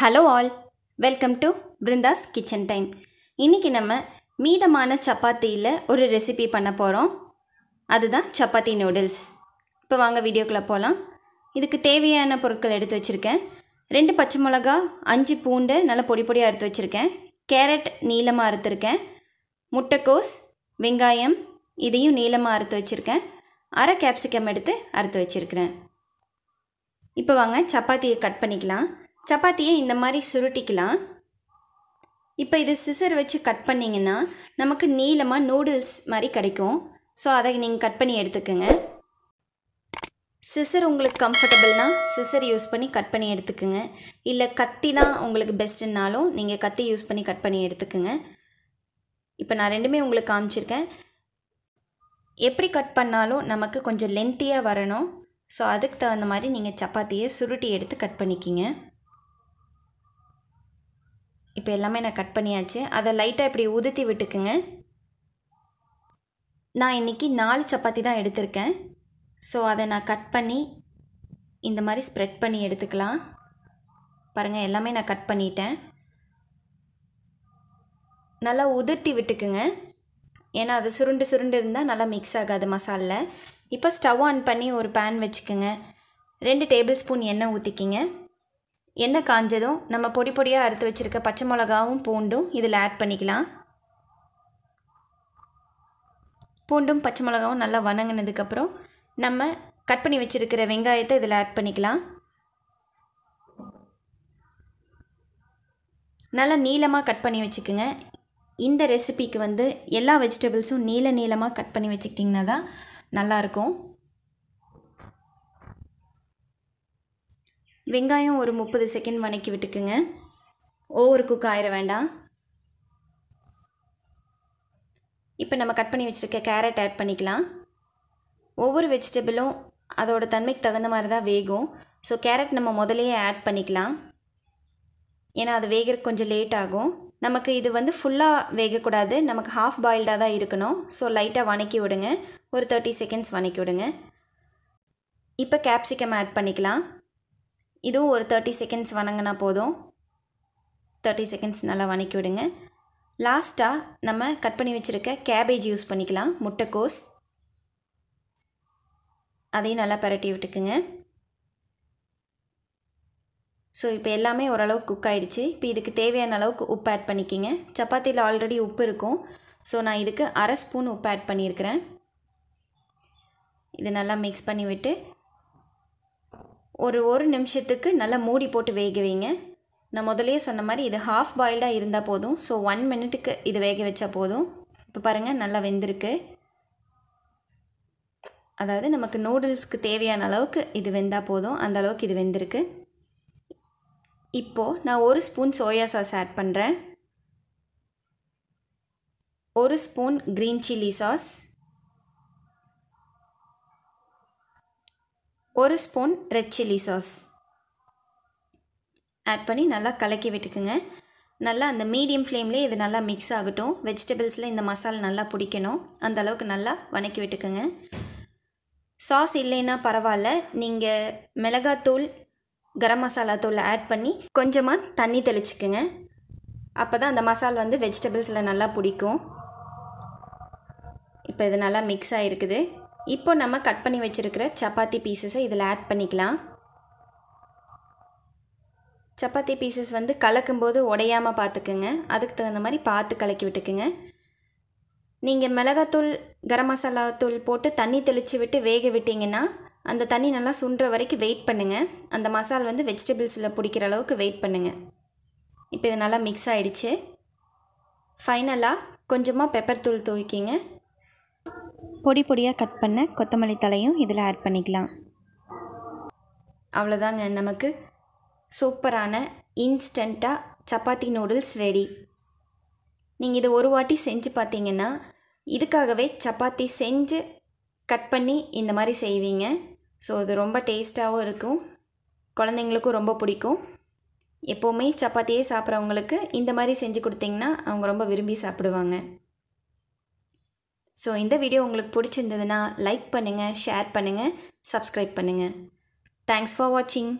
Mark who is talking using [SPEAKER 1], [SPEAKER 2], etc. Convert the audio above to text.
[SPEAKER 1] hello all welcome to Brindha's kitchen time இன்றைக்கி நம்ம மீதமான சப்பாத்தியில் ஒரு ரெசிபி பண்ண போகிறோம் அதுதான் சப்பாத்தி நூடுல்ஸ் இப்போ வாங்க வீடியோக்குள்ளே போகலாம் இதுக்கு தேவையான பொருட்கள் எடுத்து வச்சுருக்கேன் ரெண்டு பச்சை மிளகா அஞ்சு பூண்டு நல்லா பொடி பொடியாக எடுத்து வச்சுருக்கேன் கேரட் நீளமாக அறுத்துருக்கேன் முட்டைக்கோஸ் வெங்காயம் இதையும் நீளமாக அறுத்து வச்சுருக்கேன் அரை கேப்சிகம் எடுத்து அறுத்து வச்சுருக்கிறேன் இப்போ வாங்க சப்பாத்தியை கட் பண்ணிக்கலாம் சப்பாத்தியை இந்த மாதிரி சுருட்டிக்கலாம் இப்போ இது சிசர் வச்சு கட் பண்ணிங்கன்னா நமக்கு நீளமாக நூடுல்ஸ் மாதிரி கிடைக்கும் ஸோ அதை நீங்கள் கட் பண்ணி எடுத்துக்கோங்க சிசர் உங்களுக்கு கம்ஃபர்டபுள்னால் சிசர் யூஸ் பண்ணி கட் பண்ணி எடுத்துக்கோங்க இல்லை கத்தி தான் உங்களுக்கு பெஸ்ட்டுன்னாலும் நீங்கள் கத்தி யூஸ் பண்ணி கட் பண்ணி எடுத்துக்கோங்க இப்போ நான் ரெண்டுமே உங்களுக்கு காமிச்சிருக்கேன் எப்படி கட் பண்ணாலும் நமக்கு கொஞ்சம் லென்த்தியாக வரணும் ஸோ அதுக்கு தகுந்த மாதிரி நீங்கள் சப்பாத்தியை சுருட்டி எடுத்து கட் பண்ணிக்கிங்க இப்போ எல்லாமே நான் கட் பண்ணியாச்சு அதை லைட்டாக இப்படி உதுத்தி விட்டுக்குங்க நான் இன்றைக்கி நாலு சப்பாத்தி தான் எடுத்திருக்கேன் ஸோ அதை நான் கட் பண்ணி இந்த மாதிரி ஸ்ப்ரெட் பண்ணி எடுத்துக்கலாம் பாருங்கள் எல்லாமே நான் கட் பண்ணிட்டேன் நல்லா உதிர்த்தி விட்டுக்குங்க ஏன்னா அது சுருண்டு சுருண்டு இருந்தால் நல்லா மிக்ஸ் ஆகாது மசாலில் இப்போ ஸ்டவ் ஆன் பண்ணி ஒரு பேன் வச்சுக்கோங்க ரெண்டு டேபிள் ஸ்பூன் எண்ணெய் ஊற்றிக்கிங்க எண்ணெய் காஞ்சதும் நம்ம பொடி பொடியாக அறுத்து வச்சுருக்க பச்சை மிளகாவும் பூண்டும் இதில் ஆட் பண்ணிக்கலாம் பூண்டும் பச்சை மிளகாவும் நல்லா வணங்கினதுக்கப்புறம் நம்ம கட் பண்ணி வச்சுருக்கிற வெங்காயத்தை இதில் ஆட் பண்ணிக்கலாம் நல்லா நீளமாக கட் பண்ணி வச்சுக்கோங்க இந்த ரெசிபிக்கு வந்து எல்லா வெஜிடபிள்ஸும் நீள நீளமாக கட் பண்ணி வச்சுக்கிட்டிங்கன்னா தான் நல்லாயிருக்கும் வெங்காயம் ஒரு முப்பது செகண்ட் வணக்கி விட்டுக்குங்க ஓவர் குக் ஆயிட வேண்டாம் இப்போ நம்ம கட் பண்ணி வச்சுருக்க கேரட் ஆட் பண்ணிக்கலாம் ஒவ்வொரு வெஜிடபிளும் அதோடய தன்மைக்கு தகுந்த மாதிரி தான் வேகும் ஸோ கேரட் நம்ம முதலையே ஆட் பண்ணிக்கலாம் ஏன்னா அது வேகிறக்கு கொஞ்சம் லேட் ஆகும் நமக்கு இது வந்து ஃபுல்லாக வேகக்கூடாது நமக்கு ஹாஃப் பாயில்டாக தான் இருக்கணும் ஸோ லைட்டாக வணக்கி விடுங்க ஒரு தேர்ட்டி செகண்ட்ஸ் வணக்கி விடுங்க இப்போ கேப்சிகம் ஆட் பண்ணிக்கலாம் இதுவும் ஒரு தேர்ட்டி செகண்ட்ஸ் வணங்கினா போதும் தேர்ட்டி செகண்ட்ஸ் நல்லா வணக்கி விடுங்க லாஸ்ட்டாக நம்ம கட் பண்ணி வச்சுருக்க கேபேஜ் யூஸ் பண்ணிக்கலாம் முட்டைக்கோஸ் அதையும் நல்லா பரட்டி விட்டுக்குங்க ஸோ இப்போ எல்லாமே ஓரளவுக்கு குக் ஆகிடுச்சு இப்போ இதுக்கு தேவையான அளவுக்கு உப்பு ஆட் பண்ணிக்கிங்க சப்பாத்தியில் ஆல்ரெடி உப்பு இருக்கும் ஸோ நான் இதுக்கு அரை ஸ்பூன் உப்பு ஆட் பண்ணியிருக்கிறேன் இது நல்லா மிக்ஸ் பண்ணிவிட்டு விட்டு ஒரு ஒரு நிமிஷத்துக்கு நல்லா மூடி போட்டு வேக வைங்க நான் முதலே சொன்ன மாதிரி இது ஹாஃப் பாயில்டாக இருந்தால் போதும் ஸோ ஒன் மினிட்டுக்கு இது வேக வச்சா போதும் இப்போ பாருங்கள் நல்லா வெந்திருக்கு அதாவது நமக்கு நூடுல்ஸ்க்கு தேவையான அளவுக்கு இது வெந்தால் போதும் அந்த அளவுக்கு இது வெந்திருக்கு இப்போது நான் ஒரு ஸ்பூன் சோயா சாஸ் ஆட் பண்ணுறேன் ஒரு ஸ்பூன் க்ரீன் சில்லி சாஸ் ஒரு spoon red chilli sauce add பண்ணி நல்லா கலக்கி விட்டுக்குங்க நல்லா அந்த மீடியம் ஃப்ளேம்லேயே இது நல்லா மிக்ஸ் ஆகட்டும் வெஜிடபிள்ஸில் இந்த மசாலா நல்லா பிடிக்கணும் அந்த அளவுக்கு நல்லா வணக்கி விட்டுக்குங்க சாஸ் இல்லைன்னா பரவாயில்ல நீங்கள் மிளகாத்தூள் கரம் மசாலா தூள் ஆட் பண்ணி கொஞ்சமாக தண்ணி தெளிச்சுக்குங்க அப்போ தான் அந்த மசால் வந்து வெஜிடபிள்ஸில் நல்லா பிடிக்கும் இப்போ இது நல்லா மிக்ஸ் ஆகிருக்குது இப்போ நம்ம கட் பண்ணி வச்சுருக்கிற சப்பாத்தி பீசஸை இதில் ஆட் பண்ணிக்கலாம் சப்பாத்தி பீசஸ் வந்து கலக்கும்போது உடையாமல் பார்த்துக்குங்க அதுக்கு தகுந்த மாதிரி பார்த்து கலக்கி விட்டுக்குங்க நீங்கள் மிளகாத்தூள் கரம் மசாலா தூள் போட்டு தண்ணி தெளித்து விட்டு வேக விட்டிங்கன்னா அந்த தண்ணி நல்லா சுண்டுற வரைக்கும் வெயிட் பண்ணுங்கள் அந்த மசால் வந்து வெஜிடபிள்ஸில் பிடிக்கிற அளவுக்கு வெயிட் பண்ணுங்கள் இப்போ இது நல்லா மிக்ஸ் ஆகிடுச்சு ஃபைனலாக கொஞ்சமாக பெப்பர் தூள் தூவிக்கிங்க பொடி பொடியாக கட் பண்ண கொத்தமல்லி தலையும் இதில் ஆட் பண்ணிக்கலாம் அவ்வளோதாங்க நமக்கு சூப்பரான இன்ஸ்டண்ட்டாக சப்பாத்தி நூடுல்ஸ் ரெடி நீங்கள் இதை ஒரு வாட்டி செஞ்சு பார்த்தீங்கன்னா இதுக்காகவே சப்பாத்தி செஞ்சு கட் பண்ணி இந்த மாதிரி செய்வீங்க ஸோ அது ரொம்ப டேஸ்ட்டாகவும் இருக்கும் குழந்தைங்களுக்கும் ரொம்ப பிடிக்கும் எப்போவுமே சப்பாத்தியே சாப்பிட்றவங்களுக்கு இந்த மாதிரி செஞ்சு கொடுத்தீங்கன்னா அவங்க ரொம்ப விரும்பி சாப்பிடுவாங்க ஸோ இந்த வீடியோ உங்களுக்கு பிடிச்சிருந்ததுன்னா லைக் பண்ணுங்கள் ஷேர் பண்ணுங்கள் சப்ஸ்கிரைப் பண்ணுங்கள் தேங்க்ஸ் ஃபார் வாட்சிங்